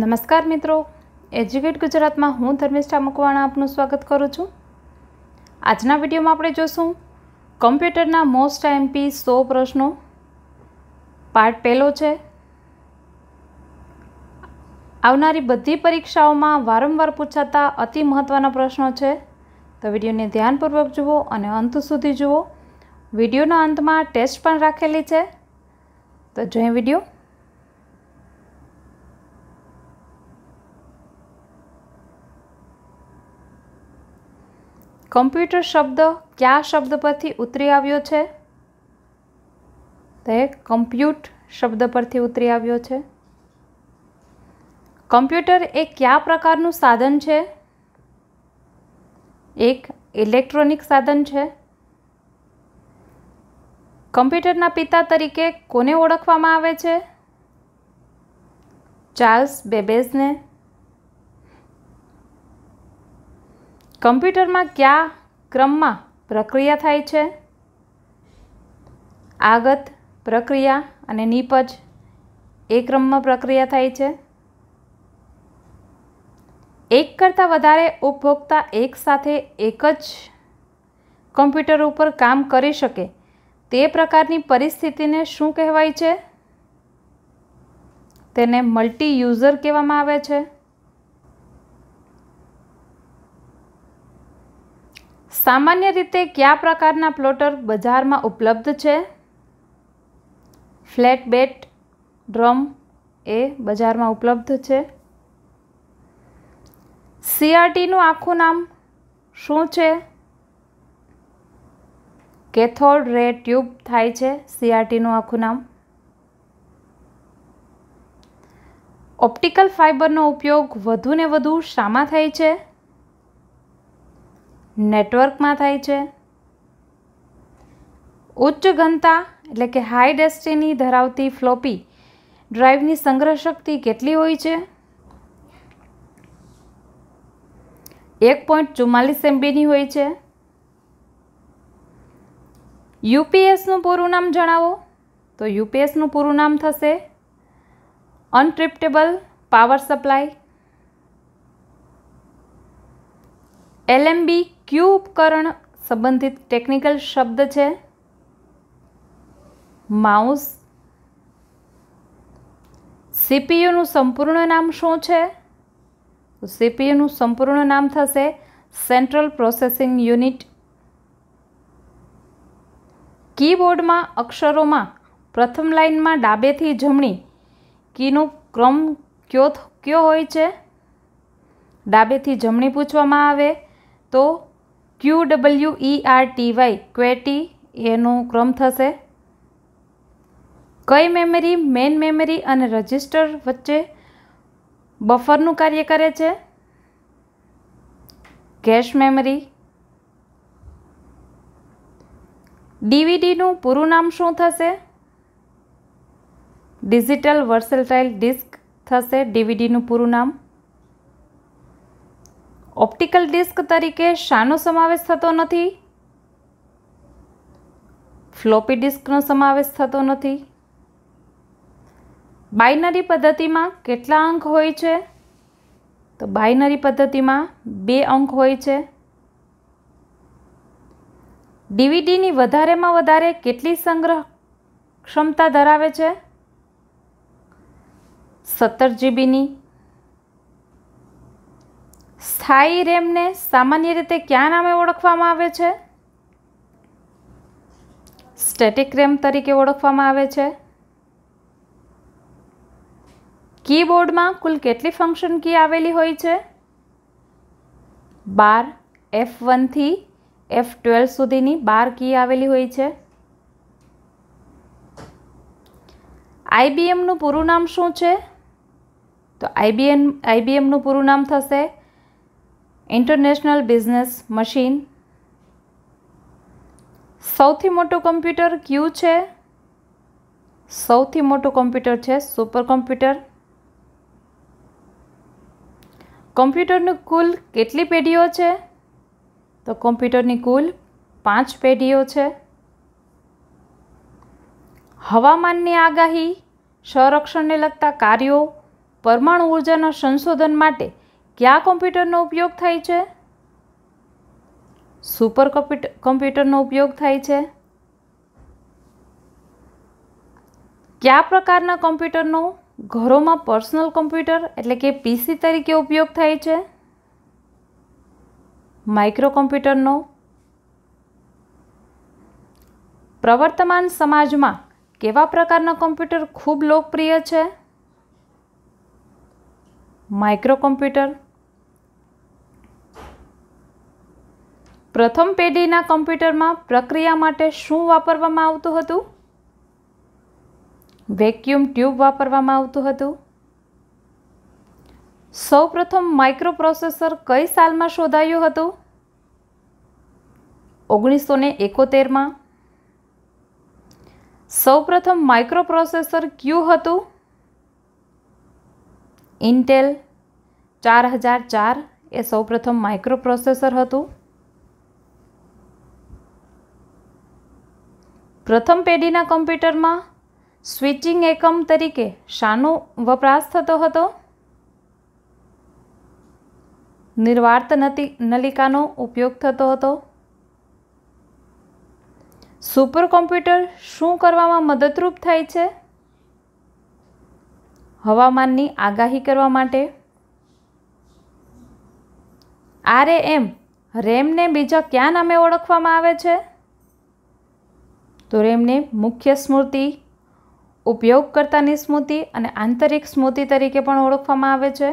નમસ્કાર મિત્રો એજ્યુકેટ ગુજરાતમાં હું ધર્મિષ્ઠા મકવાણા આપનું સ્વાગત કરું છું આજના વિડીયોમાં આપણે જોશું કમ્પ્યુટરના મોસ્ટ એમપી સો પ્રશ્નો પાર્ટ પહેલો છે આવનારી બધી પરીક્ષાઓમાં વારંવાર પૂછાતા અતિ મહત્ત્વના પ્રશ્નો છે તો વિડીયોને ધ્યાનપૂર્વક જુઓ અને અંત સુધી જુઓ વિડીયોના અંતમાં ટેસ્ટ પણ રાખેલી છે તો જોઈએ વિડીયો કમ્પ્યુટર શબ્દ કયા શબ્દ પરથી ઉતરી આવ્યો છે તે કમ્પ્યુટ શબ્દ પરથી ઉતરી આવ્યો છે કમ્પ્યુટર એ કયા પ્રકારનું સાધન છે એક ઇલેક્ટ્રોનિક સાધન છે કમ્પ્યુટરના પિતા તરીકે કોને ઓળખવામાં આવે છે ચાર્લ્સ બેબેઝને કમ્પ્યુટરમાં કયા ક્રમમાં પ્રક્રિયા થાય છે આગત પ્રક્રિયા અને નીપજ એ ક્રમમાં પ્રક્રિયા થાય છે એક કરતાં વધારે ઉપભોક્તા એકસાથે એક જ કમ્પ્યુટર ઉપર કામ કરી શકે તે પ્રકારની પરિસ્થિતિને શું કહેવાય છે તેને મલ્ટી યુઝર કહેવામાં આવે છે સામાન્ય રીતે કયા પ્રકારના પ્લોટર બજારમાં ઉપલબ્ધ છે ફ્લેટ બેટ ડ્રમ એ બજારમાં ઉપલબ્ધ છે સીઆરટીનું આખું નામ શું છે કેથોડ રે ટ્યુબ થાય છે સીઆરટીનું આખું નામ ઓપ્ટિકલ ફાઇબરનો ઉપયોગ વધુને વધુ શામાં થાય છે નેટવર્કમાં થાય છે ઉચ્ચ ઘનતા એટલે કે હાઈ ડેસ્ટિની ધરાવતી ફ્લોપી ડ્રાઈવની સંગ્રહ શક્તિ કેટલી હોય છે એક પોઈન્ટ ચુમ્માલીસ એમબીની હોય છે યુપીએસનું પૂરું નામ જણાવો તો યુપીએસનું પૂરું નામ થશે અનટ્રીપ્ટેબલ પાવર સપ્લાય એલએમબી કયું ઉપકરણ સંબંધિત ટેકનિકલ શબ્દ છે માઉસ સીપીયુનું સંપૂર્ણ નામ શું છે તો સીપીયુનું સંપૂર્ણ નામ થશે સેન્ટ્રલ પ્રોસેસિંગ યુનિટ કીબોર્ડમાં અક્ષરોમાં પ્રથમ લાઇનમાં ડાબેથી જમણી કીનો ક્રમ કયો કયો હોય છે ડાબેથી જમણી પૂછવામાં આવે તો Q W E R T Y qwerty એનું ક્રમ થશે કઈ મેમરી મેન મેમરી અને રજિસ્ટર વચ્ચે બફરનું કાર્ય કરે છે કેશ મેમરી ડીવીડીનું પૂરું નામ શું થશે ડિજિટલ વર્સેલટાઇલ ડિસ્ક થશે ડીવીડીનું પૂરું નામ ઓપ્ટિકલ ડિસ્ક તરીકે શાનો સમાવેશ થતો નથી ફ્લોપી ડિસ્કનો સમાવેશ થતો નથી બાઇનરી પદ્ધતિમાં કેટલા અંક હોય છે તો બાઇનરી પદ્ધતિમાં બે અંક હોય છે ડીવીડીની વધારેમાં વધારે કેટલી સંગ્રહ ક્ષમતા ધરાવે છે સત્તર જીબીની સ્થાયી રેમને સામાન્ય રીતે ક્યાં નામે ઓળખવામાં આવે છે સ્ટેટિક રેમ તરીકે ઓળખવામાં આવે છે કીબોર્ડમાં કુલ કેટલી ફંક્શન કી આવેલી હોય છે બાર એફ વનથી એફ ટ્વેલ્વ સુધીની બાર કી આવેલી હોય છે આઈબીએમનું પૂરું નામ શું છે તો આઈબીએમ આઈબીએમનું પૂરું નામ થશે ઇન્ટરનેશનલ બિઝનેસ મશીન સૌથી મોટું કમ્પ્યુટર કયું છે સૌથી મોટું કમ્પ્યુટર છે સુપર કમ્પ્યુટર કમ્પ્યુટરનું કુલ કેટલી પેઢીઓ છે તો કોમ્પ્યુટરની કુલ પાંચ પેઢીઓ છે હવામાનની આગાહી સંરક્ષણને લગતા કાર્યો પરમાણુ ઉર્જાના સંશોધન માટે કયા કોમ્પ્યુટરનો ઉપયોગ થાય છે સુપર કોમ્પ્યુટરનો ઉપયોગ થાય છે કયા પ્રકારના કોમ્પ્યુટરનો ઘરોમાં પર્સનલ કોમ્પ્યુટર એટલે કે પીસી તરીકે ઉપયોગ થાય છે માઇક્રો કોમ્પ્યુટરનો પ્રવર્તમાન સમાજમાં કેવા પ્રકારના કોમ્પ્યુટર ખૂબ લોકપ્રિય છે માઇક્રો કોમ્પ્યુટર પ્રથમ પેઢીના કમ્પ્યુટરમાં પ્રક્રિયા માટે શું વાપરવામાં આવતું હતું વેક્યુમ ટ્યુબ વાપરવામાં આવતું હતું સૌપ્રથમ માઇક્રોપ્રોસેસર કઈ સાલમાં શોધાયું હતું ઓગણીસો ને એકોતેરમાં સૌપ્રથમ માઇક્રોપ્રોસેસર ક્યુ હતું ઇન્ટેલ ચાર હજાર ચાર એ સૌપ્રથમ માઇક્રોપ્રોસેસર હતું પ્રથમ પેઢીના કમ્પ્યુટરમાં સ્વિચિંગ એકમ તરીકે શાનો વપરાશ થતો હતો નિર્વાર્ત નતી નલિકાનો ઉપયોગ થતો હતો સુપર કોમ્પ્યુટર શું કરવામાં મદદરૂપ થાય છે હવામાનની આગાહી કરવા માટે આરએએમ રેમને બીજા ક્યાં નામે ઓળખવામાં આવે છે તો રેમને મુખ્ય સ્મૃતિ ઉપયોગકર્તાની સ્મૃતિ અને આંતરિક સ્મૃતિ તરીકે પણ ઓળખવામાં આવે છે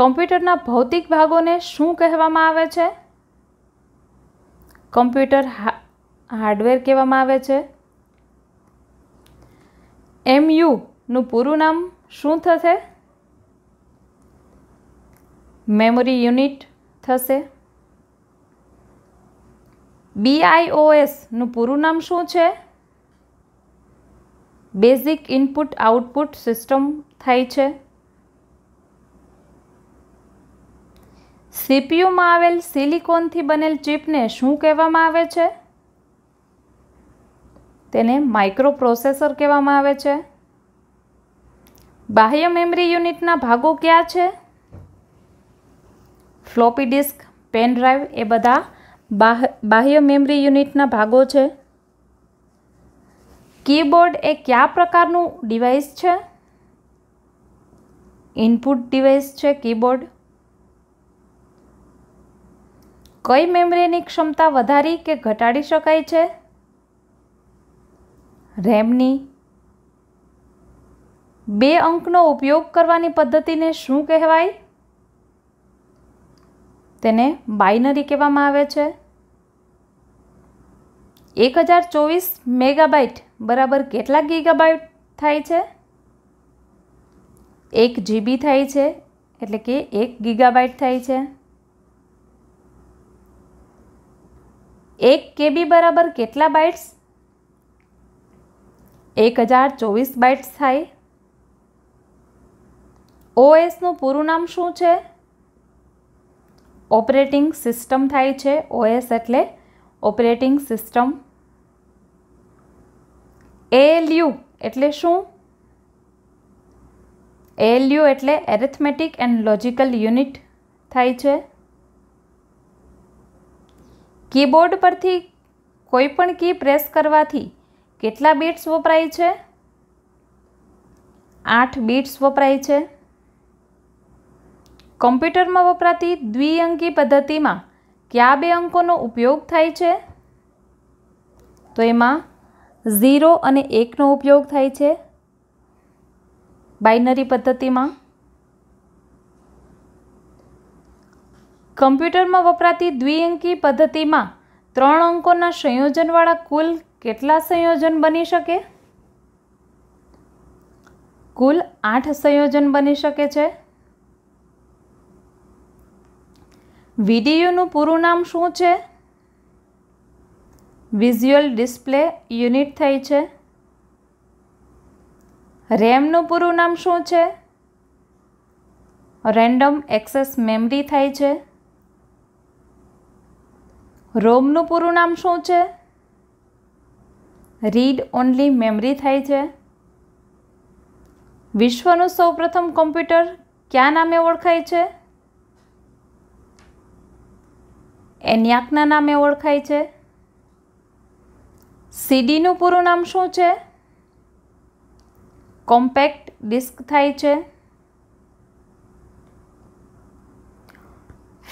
કમ્પ્યુટરના ભૌતિક ભાગોને શું કહેવામાં આવે છે કમ્પ્યુટર હાર્ડવેર કહેવામાં આવે છે એમયુનું પૂરું નામ શું થશે મેમરી યુનિટ થશે બીઆઈઓએસનું પૂરું નામ શું છે બેઝિક ઇનપુટ આઉટપુટ સિસ્ટમ થાય છે સીપીયુમાં આવેલ સિલિકોનથી બનેલ ચિપને શું કહેવામાં આવે છે તેને માઇક્રોપ્રોસેસર કહેવામાં આવે છે બાહ્ય મેમરી યુનિટના ભાગો ક્યાં છે ફ્લોપી ડિસ્ક પેન ડ્રાઈવ એ બધા બાહ્ય મેમરી યુનિટના ભાગો છે કીબોર્ડ એ કયા પ્રકારનું ડિવાઇસ છે ઇનપુટ ડિવાઇસ છે કીબોર્ડ કઈ મેમરીની ક્ષમતા વધારી કે ઘટાડી શકાય છે રેમની બે અંકનો ઉપયોગ કરવાની પદ્ધતિને શું કહેવાય તેને બાઇનરી કહેવામાં આવે છે એક હજાર ચોવીસ મેગાબાઇટ બરાબર કેટલા ગીગાબાઇટ થાય છે એક જીબી થાય છે એટલે કે એક ગીગાબાઇટ થાય છે એક કેબી બરાબર કેટલા બાઇટ્સ એક હજાર ચોવીસ બાઇટ્સ થાય ઓએસનું પૂરું નામ શું છે ઓપરેટિંગ સિસ્ટમ થાય છે ઓએસ એટલે ઓપરેટિંગ સિસ્ટમ એએલયુ એટલે શું એએલયુ એટલે એરેથમેટિક એન્ડ લોજિકલ યુનિટ થાય છે કીબોર્ડ પરથી કોઈપણ કી પ્રેસ કરવાથી કેટલા બીટ્સ વપરાય છે આઠ બીટ્સ વપરાય છે કોમ્પ્યુટરમાં વપરાતી દ્વિઅંકી પદ્ધતિમાં કયા બે અંકોનો ઉપયોગ થાય છે તો એમાં ઝીરો અને એકનો ઉપયોગ થાય છે બાઇનરી પદ્ધતિમાં કમ્પ્યુટરમાં વપરાતી દ્વિઅંકી પદ્ધતિમાં ત્રણ અંકોના સંયોજનવાળા કુલ કેટલા સંયોજન બની શકે કુલ આઠ સંયોજન બની શકે છે વિડીયુનું પૂરું નામ શું છે વિઝ્યુઅલ ડિસ્પ્લે યુનિટ થઈ છે રેમનું પૂરું નામ શું છે રેન્ડમ એક્સેસ મેમરી થાય છે રોમનું પૂરું નામ શું છે રીડ ઓનલી મેમરી થાય છે વિશ્વનું સૌપ્રથમ કોમ્પ્યુટર કયા નામે ઓળખાય છે એ નામે ઓળખાય છે સીડીનું પૂરું નામ શું છે કોમ્પેક્ટ ડિસ્ક થાય છે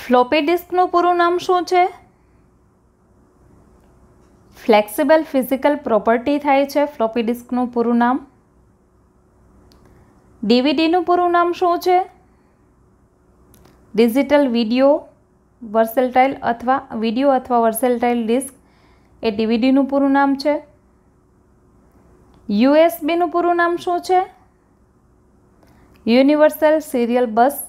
ફ્લોપી ડિસ્કનું પૂરું નામ શું છે ફ્લેક્સિબલ ફિઝિકલ પ્રોપર્ટી થાય છે ફ્લોપી ડિસ્કનું પૂરું નામ ડીવીડીનું પૂરું નામ શું છે ડિજિટલ વિડીયો વર્સેલટાઇલ અથવા વિડીયો અથવા વર્સેલટાઇલ ડિસ્ક એ ડીવીડીનું પૂરું નામ છે યુએસબીનું પૂરું નામ શું છે યુનિવર્સલ સિરિયલ બસ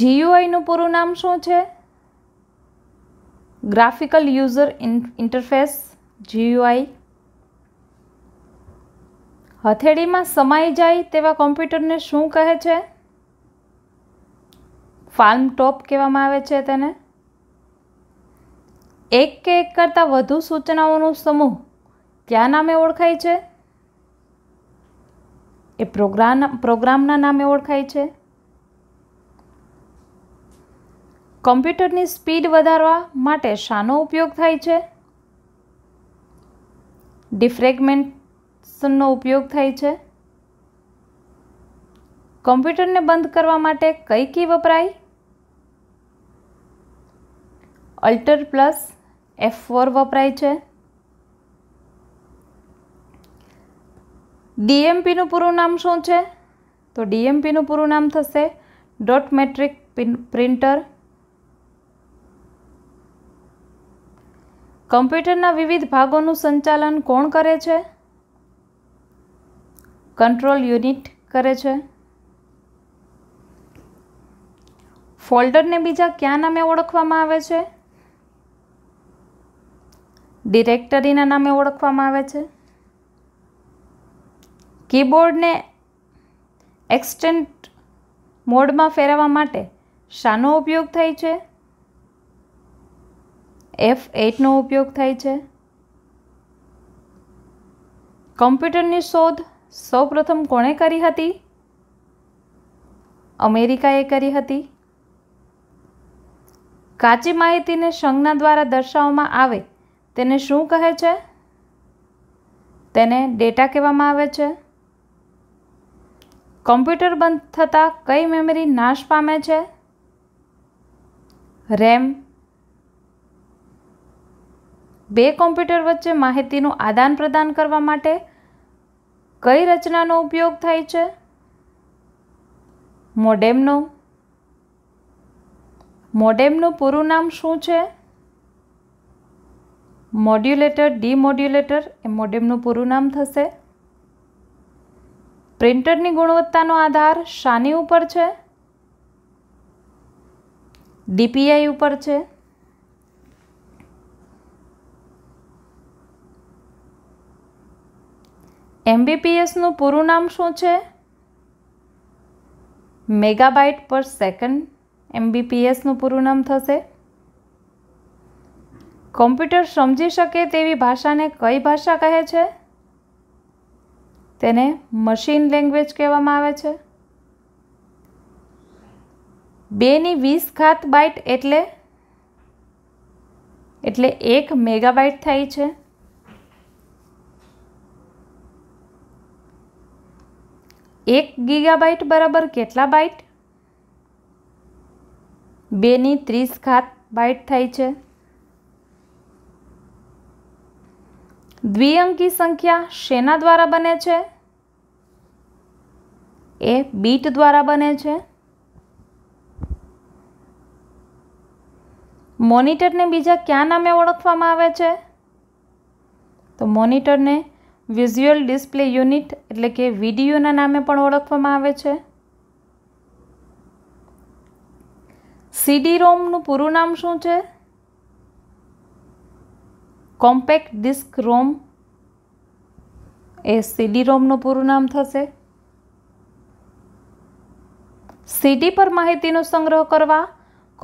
જીયુઆઈનું પૂરું નામ શું છે ગ્રાફિકલ યુઝર ઇન્ટરફેસ જીયુઆઈ હથેળીમાં સમાઈ જાય તેવા કોમ્પ્યુટરને શું કહે છે ફાર્મ ટોપ કહેવામાં આવે છે તેને એક કે એક કરતાં વધુ સૂચનાઓનો સમૂહ ક્યાં નામે ઓળખાય છે એ પ્રોગ્રામ પ્રોગ્રામના નામે ઓળખાય છે કોમ્પ્યુટરની સ્પીડ વધારવા માટે શાનો ઉપયોગ થાય છે ડિફ્રેગમેન્ટનો ઉપયોગ થાય છે કોમ્પ્યુટરને બંધ કરવા માટે કઈ કી વપરાય અલ્ટર પ્લસ એફ ફોર વપરાય છે ડીએમપીનું પૂરું નામ શું છે તો ડીએમપીનું પૂરું નામ થશે ડોટ મેટ્રિક પ્રિન્ટર કમ્પ્યુટરના વિવિધ ભાગોનું સંચાલન કોણ કરે છે કંટ્રોલ યુનિટ કરે છે ફોલ્ડરને બીજા કયા નામે ઓળખવામાં આવે છે ડિરેક્ટરીના નામે ઓળખવામાં આવે છે કીબોર્ડને એક્સટેન્ટ મોડમાં ફેરવવા માટે શાનો ઉપયોગ થાય છે એફ એટનો ઉપયોગ થાય છે કમ્પ્યુટરની શોધ સૌપ્રથમ કોણે કરી હતી અમેરિકાએ કરી હતી કાચી માહિતીને સંજ્ઞા દ્વારા દર્શાવવામાં આવે તેને શું કહે છે તેને ડેટા કહેવામાં આવે છે કોમ્પ્યુટર બંધ થતાં કઈ મેમરી નાશ પામે છે રેમ બે કોમ્પ્યુટર વચ્ચે માહિતીનું આદાન પ્રદાન કરવા માટે કઈ રચનાનો ઉપયોગ થાય છે મોડેમનો મોડેમનું પૂરું નામ શું છે મોડ્યુલેટર ડીમોડ્યુલેટર એ મોડેમનું પૂરું નામ થશે પ્રિન્ટરની ગુણવત્તાનો આધાર શાની ઉપર છે ડીપીઆઈ ઉપર છે એમબીપીએસનું પૂરું નામ શું છે મેગાબાઇટ પર સેકન્ડ એમબીપીએસનું પૂરું નામ થશે કોમ્પ્યુટર સમજી શકે તેવી ભાષાને કઈ ભાષા કહે છે તેને મશીન લેંગ્વેજ કહેવામાં આવે છે બેની વીસ ખાત બાઇટ એટલે એટલે એક મેગાબાઇટ થાય છે એક ગીગાબાઇટ બરાબર કેટલા બાઇટ બેની ત્રીસ ખાત બાઇટ થાય છે દ્વિઅંકી સંખ્યા શેના દ્વારા બને છે એ બીટ દ્વારા બને છે મોનિટરને બીજા ક્યાં નામે ઓળખવામાં આવે છે તો મોનિટરને વિઝ્યુઅલ ડિસ્પ્લે યુનિટ એટલે કે વિડીયોના નામે પણ ઓળખવામાં આવે છે સીડી રોમનું પૂરું નામ શું છે કોમ્પેક્ટ ડિસ્ક રોમ એ સીડી રોમનું પૂરું નામ થશે સીડી પર માહિતીનો સંગ્રહ કરવા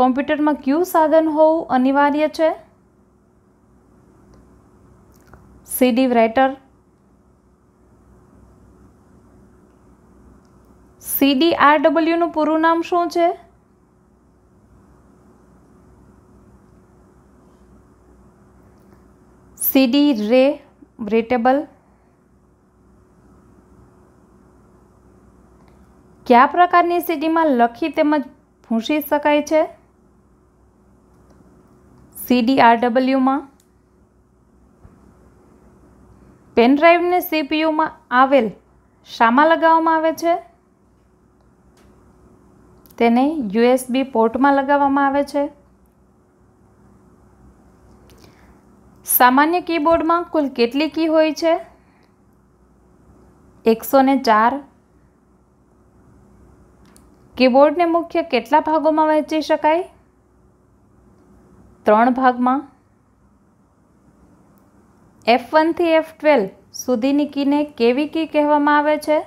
કોમ્પ્યુટરમાં કયું સાધન હોવું અનિવાર્ય છે સીડી રાઇટર સીડી આર ડબલ્યુનું પૂરું નામ શું છે સીડી રે રેટેબલ કયા પ્રકારની સીડીમાં લખી તેમજ ભૂંસી શકાય છે સીડી આર ડબલ્યુમાં પેનડ્રાઈવને સીપીયુમાં આવેલ શામાં લગાવવામાં આવે છે તેને યુએસબી પોર્ટમાં લગાવવામાં આવે છે સામાન્ય કીબોર્ડમાં કુલ કેટલી કી હોય છે એકસો ને ચાર કીબોર્ડને મુખ્ય કેટલા ભાગોમાં વહેંચી શકાય ત્રણ ભાગમાં એફ વનથી એફ ટ્વેલ્વ સુધીની કીને કેવી કી કહેવામાં આવે છે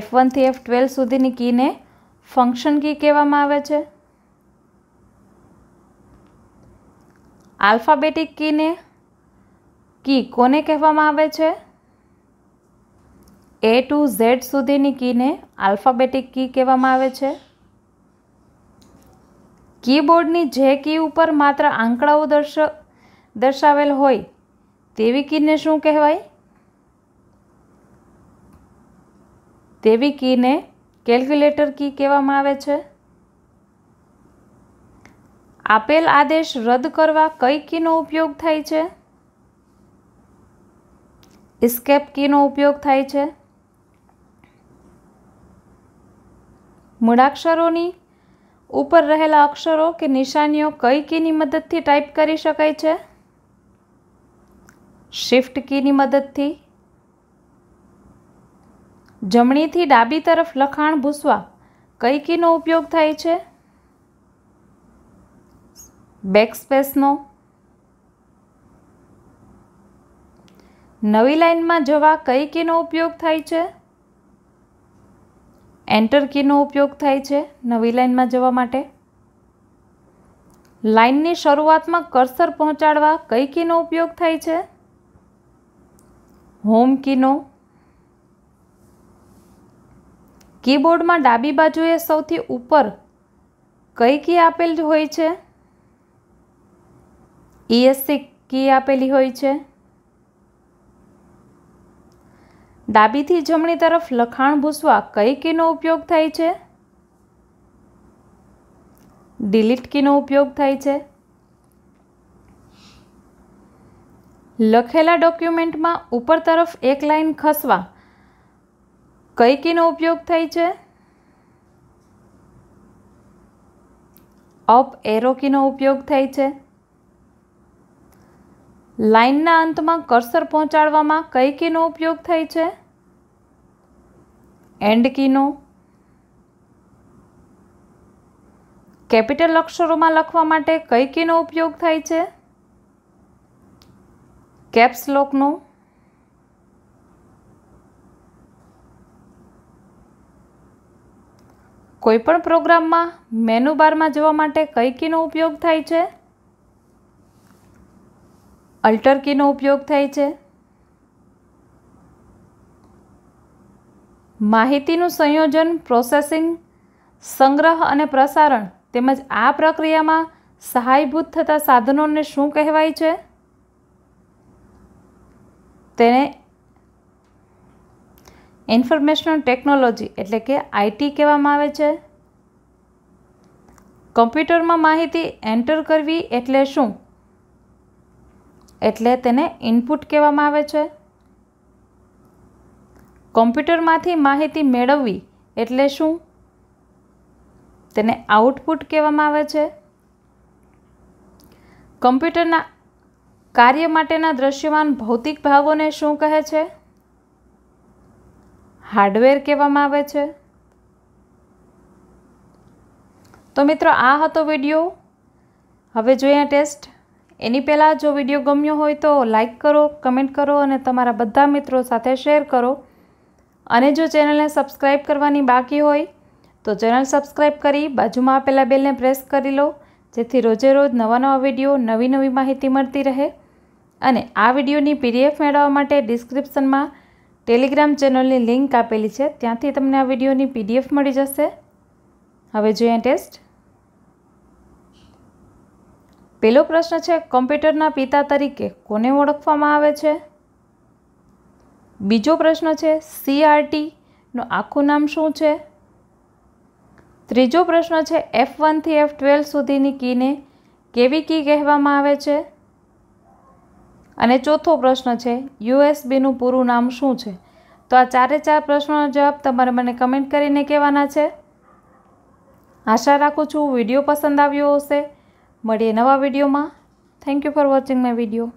એફ વનથી એફ ટ્વેલ્વ સુધીની કીને ફંક્શન કી કહેવામાં આવે છે આલ્ફાબેટિક કીને કી કોને કહેવામાં આવે છે એ ટુ ઝેડ સુધીની કીને આલ્ફાબેટિક કી કહેવામાં આવે છે કીબોર્ડની જે કી ઉપર માત્ર આંકડાઓ દર્શ દર્શાવેલ હોય તેવી કીને શું કહેવાય તેવી કીને કેલ્ક્યુલેટર કી કહેવામાં આવે છે આપેલ આદેશ રદ કરવા કઈ કીનો ઉપયોગ થાય છે ઇસ્કેપ કીનો ઉપયોગ થાય છે મૂળાક્ષરોની ઉપર રહેલા અક્ષરો કે નિશાનીઓ કઈ કીની મદદથી ટાઈપ કરી શકાય છે શિફ્ટ કીની મદદથી જમણીથી ડાબી તરફ લખાણ ભૂસવા કઈ કીનો ઉપયોગ થાય છે બેકસ્પેસનો નવી લાઇનમાં જવા કઈ કીનો ઉપયોગ થાય છે એન્ટર કીનો ઉપયોગ થાય છે નવી લાઇનમાં જવા માટે લાઇનની શરૂઆતમાં કરસર પહોંચાડવા કઈ કીનો ઉપયોગ થાય છે હોમ કીનો કીબોર્ડમાં ડાબી બાજુએ સૌથી ઉપર કઈ કી આપેલ હોય છે ઈએસસી e કી આપેલી હોય છે ડાબીથી જમણી તરફ લખાણ ભૂસવા કઈ કીનો ઉપયોગ થાય છે ડિલીટ કીનો ઉપયોગ થાય છે લખેલા ડોક્યુમેન્ટમાં ઉપર તરફ એક લાઇન ખસવા કઈ કીનો ઉપયોગ થાય છે અપ એરો કીનો ઉપયોગ થાય છે લાઇનના અંતમાં કર્સર પહોંચાડવામાં કઈ કીનો ઉપયોગ થાય છે એન્ડ કીનો કેપિટલ અક્ષરોમાં લખવા માટે કઈ કીનો ઉપયોગ થાય છે કેપ્સ લોકનો કોઈપણ પ્રોગ્રામમાં મેનુ બારમાં જવા માટે કઈ કીનો ઉપયોગ થાય છે અલ્ટર કીનો ઉપયોગ થાય છે માહિતીનું સંયોજન પ્રોસેસિંગ સંગ્રહ અને પ્રસારણ તેમજ આ પ્રક્રિયામાં સહાયભૂત થતા સાધનોને શું કહેવાય છે તેને ઇન્ફોર્મેશનલ ટેકનોલોજી એટલે કે આઈટી કહેવામાં આવે છે કમ્પ્યુટરમાં માહિતી એન્ટર કરવી એટલે શું એટલે તેને ઇનપુટ કહેવામાં આવે છે કોમ્પ્યુટરમાંથી માહિતી મેળવવી એટલે શું તેને આઉટપુટ કહેવામાં આવે છે કમ્પ્યુટરના કાર્ય માટેના દ્રશ્યમાન ભૌતિક ભાવોને શું કહે છે હાર્ડવેર કહેવામાં આવે છે તો મિત્રો આ હતો વિડીયો હવે જોઈએ ટેસ્ટ એની પહેલાં જો વિડીયો ગમ્યો હોય તો લાઇક કરો કમેન્ટ કરો અને તમારા બધા મિત્રો સાથે શેર કરો અને જો ચેનલને સબસ્ક્રાઇબ કરવાની બાકી હોય તો ચેનલ સબસ્ક્રાઇબ કરી બાજુમાં આપેલા બેલને પ્રેસ કરી લો જેથી રોજે રોજ નવા નવા વિડીયો નવી નવી માહિતી મળતી રહે અને આ વિડીયોની પીડીએફ મેળવવા માટે ડિસ્ક્રિપ્શનમાં ટેલિગ્રામ ચેનલની લિંક આપેલી છે ત્યાંથી તમને આ વિડીયોની પીડીએફ મળી જશે હવે જોઈએ ટેસ્ટ પહેલો પ્રશ્ન છે કોમ્પ્યુટરના પિતા તરીકે કોને ઓળખવામાં આવે છે બીજો પ્રશ્ન છે સીઆરટીનું આખું નામ શું છે ત્રીજો પ્રશ્ન છે એફ વનથી એફ ટ્વેલ્વ સુધીની કીને કેવી કી કહેવામાં આવે છે અને ચોથો પ્રશ્ન છે યુએસબીનું પૂરું નામ શું છે તો આ ચારે ચાર પ્રશ્નોનો જવાબ તમારે મને કમેન્ટ કરીને કહેવાના છે આશા રાખું છું વિડીયો પસંદ આવ્યો હશે મળીએ નવા વિડીયોમાં thank you for watching my video